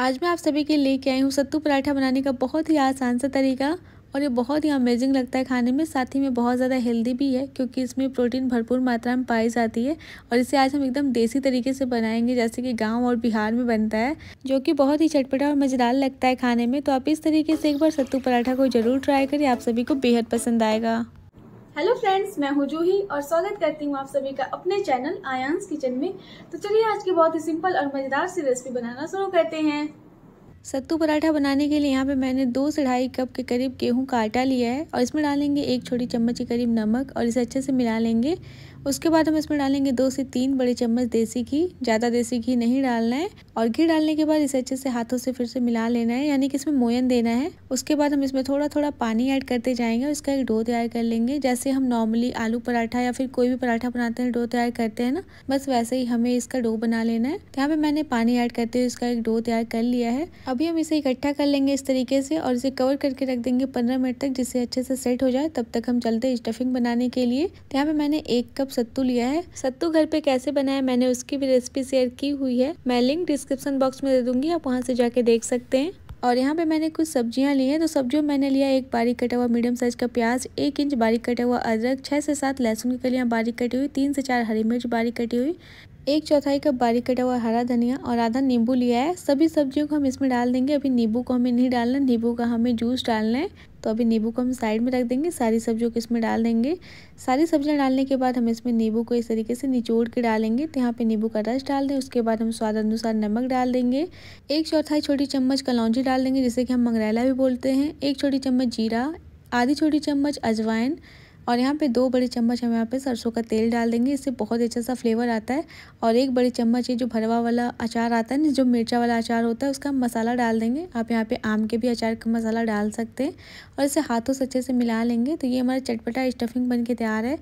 आज मैं आप सभी के लेके आई हूँ सत्तू पराठा बनाने का बहुत ही आसान सा तरीका और ये बहुत ही अमेजिंग लगता है खाने में साथ ही में बहुत ज़्यादा हेल्दी भी है क्योंकि इसमें प्रोटीन भरपूर मात्रा में पाई जाती है और इसे आज हम एकदम देसी तरीके से बनाएंगे जैसे कि गांव और बिहार में बनता है जो कि बहुत ही चटपटा और मज़ेदार लगता है खाने में तो आप इस तरीके से एक बार सत्तू पराठा को ज़रूर ट्राई करिए आप सभी को बेहद पसंद आएगा हेलो फ्रेंड्स मैं हूं जूही और स्वागत करती हूं आप सभी का अपने चैनल आयांस किचन में तो चलिए आज की बहुत ही सिंपल और मज़ेदार सी रेसिपी बनाना शुरू करते हैं सत्तू पराठा बनाने के लिए यहाँ पे मैंने दो से ढाई कप के करीब गेहूं का आटा लिया है और इसमें डालेंगे एक छोटी चम्मच के करीब नमक और इसे अच्छे से मिला लेंगे उसके बाद हम इसमें डालेंगे दो से तीन बड़े चम्मच देसी घी ज़्यादा देसी घी नहीं डालना है और घी डालने के बाद इसे अच्छे से हाथों से फिर से मिला लेना है यानी कि इसमें मोयन देना है उसके बाद हम इसमें थोड़ा थोड़ा पानी ऐड करते जाएंगे और इसका एक डो तैयार कर लेंगे जैसे हम नॉर्मली आलू पराठा या फिर कोई भी पराठा बनाते हैं डो तैयार करते हैं ना बस वैसे ही हमें इसका डो बना लेना है यहाँ पे मैंने पानी ऐड करते हुए इसका एक डो तैयार कर लिया है अभी हम इसे इकट्ठा कर लेंगे इस तरीके से और इसे कवर करके रख देंगे पंद्रह मिनट तक जिससे अच्छे से सेट हो जाए तब तक हम चलते हैं स्टफिंग बनाने के लिए तो यहाँ पे मैंने एक कप सत्तू लिया है सत्तू घर पे कैसे बनाया मैंने उसकी भी रेसिपी शेयर की हुई है मैं लिंक डिस्क्रिप्शन बॉक्स में दे दूंगी आप वहाँ से जाके देख सकते हैं और यहाँ पे मैंने कुछ सब्जियाँ ली हैं तो सब्जियों मैंने लिया एक बारीक कटा हुआ मीडियम साइज का प्याज एक इंच बारीक कटा हुआ अदरक छः से सात लहसुन की कलियाँ बारीक कटी हुई तीन से चार हरी मिर्च बारीक कटी हुई एक चौथाई कप बारीक कटा हुआ हरा धनिया और आधा नींबू लिया है सभी सब्जियों को हम इसमें डाल देंगे अभी नींबू को हमें नहीं डालना नींबू का हमें जूस डालना है तो अभी नींबू को हम साइड में रख देंगे सारी सब्जियों को इसमें डाल देंगे सारी सब्जियां डालने के बाद हम इसमें नींबू को इस तरीके से निचोड़ के डालेंगे तो यहाँ पे नींबू का रस डाल दें उसके बाद हम स्वाद अनुसार नमक डाल देंगे एक चौथाई छोटी चम्मच कलौजी डाल देंगे जिसे कि हम मंगरेला भी बोलते हैं एक छोटी चम्मच जीरा आधी छोटी चम्मच अजवाइन और यहाँ पे दो बड़े चम्मच हम यहाँ पे सरसों का तेल डाल देंगे इससे बहुत अच्छा सा फ्लेवर आता है और एक बड़े चम्मच ये जो भरवा वाला अचार आता है ना जो मिर्चा वाला अचार होता है उसका मसाला डाल देंगे आप यहाँ पे आम के भी अचार का मसाला डाल सकते हैं और इसे हाथों से अच्छे से मिला लेंगे तो ये हमारा चटपटा स्टफिंग बन के तैयार है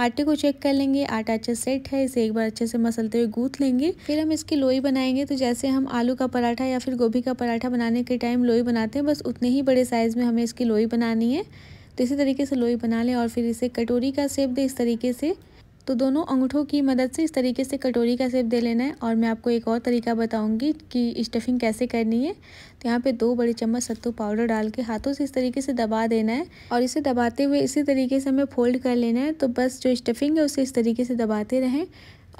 आटे को चेक कर लेंगे आटा अच्छे सेट है इसे एक बार अच्छे से मसलते हुए गूथ लेंगे फिर हम इसकी लोई बनाएंगे तो जैसे हम आलू का पराठा या फिर गोभी का पराठा बनाने के टाइम लोई बनाते हैं बस उतने ही बड़े साइज़ में हमें इसकी लोई बनानी है तो इसी तरीके से लोई बना लें और फिर इसे कटोरी का सेप दें इस तरीके से तो दोनों अंगूठों की मदद से इस तरीके से कटोरी का सेप दे लेना है और मैं आपको एक और तरीका बताऊंगी कि स्टफिंग कैसे करनी है तो यहाँ पे दो बड़े चम्मच सत्तू पाउडर डाल के हाथों से इस तरीके से दबा देना है और इसे दबाते हुए इसी तरीके से हमें फोल्ड कर लेना है तो बस जो स्टफिंग है उसे इस तरीके से दबाते रहें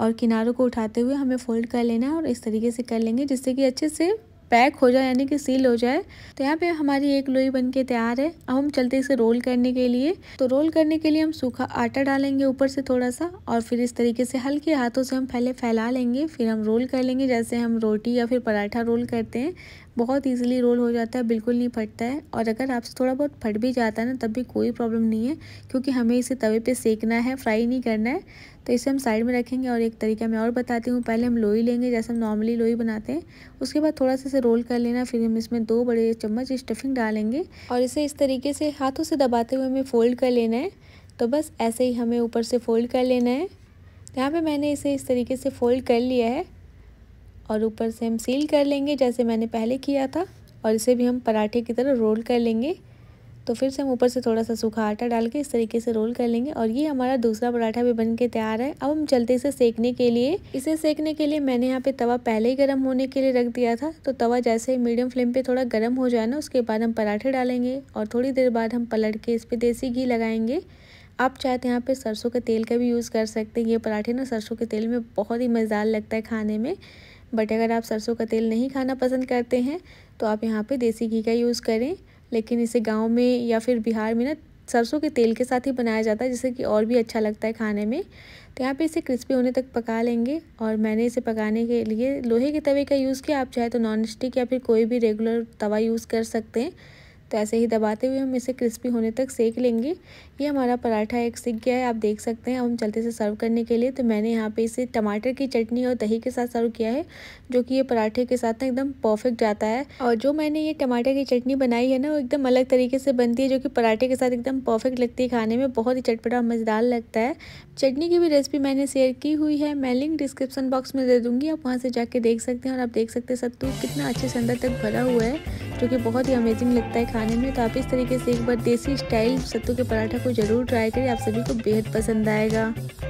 और किनारों को उठाते हुए हमें फोल्ड कर लेना है और इस तरीके से कर लेंगे जिससे कि अच्छे से पैक हो जाए यानी कि सील हो जाए तो यहाँ पे हमारी एक लोई बन के तैयार है अब हम चलते इसे रोल करने के लिए तो रोल करने के लिए हम सूखा आटा डालेंगे ऊपर से थोड़ा सा और फिर इस तरीके से हल्के हाथों से हम पहले फैला लेंगे फिर हम रोल कर लेंगे जैसे हम रोटी या फिर पराठा रोल करते हैं बहुत ईजिली रोल हो जाता है बिल्कुल नहीं फटता है और अगर आपसे थोड़ा बहुत फट भी जाता है ना तब भी कोई प्रॉब्लम नहीं है क्योंकि हमें इसे तवे पे सेकना है फ्राई नहीं करना है तो इसे हम साइड में रखेंगे और एक तरीका मैं और बताती हूँ पहले हम लोई लेंगे जैसे हम नॉर्मली लोई बनाते हैं उसके बाद थोड़ा सा इसे रोल कर लेना फिर हम इसमें दो बड़े चम्मच स्टफिंग डालेंगे और इसे इस तरीके से हाथों से दबाते हुए हमें फ़ोल्ड कर लेना है तो बस ऐसे ही हमें ऊपर से फ़ोल्ड कर लेना है यहाँ पर मैंने इसे इस तरीके से फ़ोल्ड कर लिया है और ऊपर से हम सील कर लेंगे जैसे मैंने पहले किया था और इसे भी हम पराठे की तरह रोल कर लेंगे तो फिर से हम ऊपर से थोड़ा सा सूखा आटा डाल के इस तरीके से रोल कर लेंगे और ये हमारा दूसरा पराठा भी बन के तैयार है अब हम चलते इसे सेकने के लिए इसे सेकने के लिए मैंने यहाँ पे तवा पहले ही गर्म होने के लिए रख दिया था तो तवा जैसे मीडियम फ्लेम पर थोड़ा गर्म हो जाए ना उसके बाद हम पराठे डालेंगे और थोड़ी देर बाद हम पलट के इस पर देसी घी लगाएंगे आप चाहे तो यहाँ पर सरसों के तेल का भी यूज़ कर सकते हैं ये पराठे ना सरसों के तेल में बहुत ही मज़ेदार लगता है खाने में बट अगर आप सरसों का तेल नहीं खाना पसंद करते हैं तो आप यहाँ पे देसी घी का यूज़ करें लेकिन इसे गांव में या फिर बिहार में ना सरसों के तेल के साथ ही बनाया जाता है जिससे कि और भी अच्छा लगता है खाने में तो यहाँ पे इसे क्रिस्पी होने तक पका लेंगे और मैंने इसे पकाने के लिए लोहे के तवे का यूज़ किया आप चाहे तो नॉन स्टिक या फिर कोई भी रेगुलर तवा यूज़ कर सकते हैं तो ऐसे ही दबाते हुए हम इसे क्रिस्पी होने तक सेक लेंगे ये हमारा पराठा एक सीख गया है आप देख सकते हैं अब हम चलते से सर्व करने के लिए तो मैंने यहाँ पे इसे टमाटर की चटनी और दही के साथ सर्व किया है जो कि ये पराठे के साथ ना एकदम परफेक्ट जाता है और जो मैंने ये टमाटर की चटनी बनाई है ना वो एकदम अलग तरीके से बनती है जो कि पराठे के साथ एकदम परफेक्ट लगती है खाने में बहुत ही चटपटा मज़ेदार लगता है चटनी की भी रेसिपी मैंने शेयर की हुई है मैं लिंक डिस्क्रिप्सन बॉक्स में दे दूँगी आप वहाँ से जाके देख सकते हैं और आप देख सकते हैं सत्तू तो कितना अच्छे से अंदर तक भरा हुआ है जो कि बहुत ही अमेजिंग लगता है खाने में तो आप इस तरीके से एक बार देसी स्टाइल सत्तू के पराठा को ज़रूर ट्राई करें आप सभी को बेहद पसंद आएगा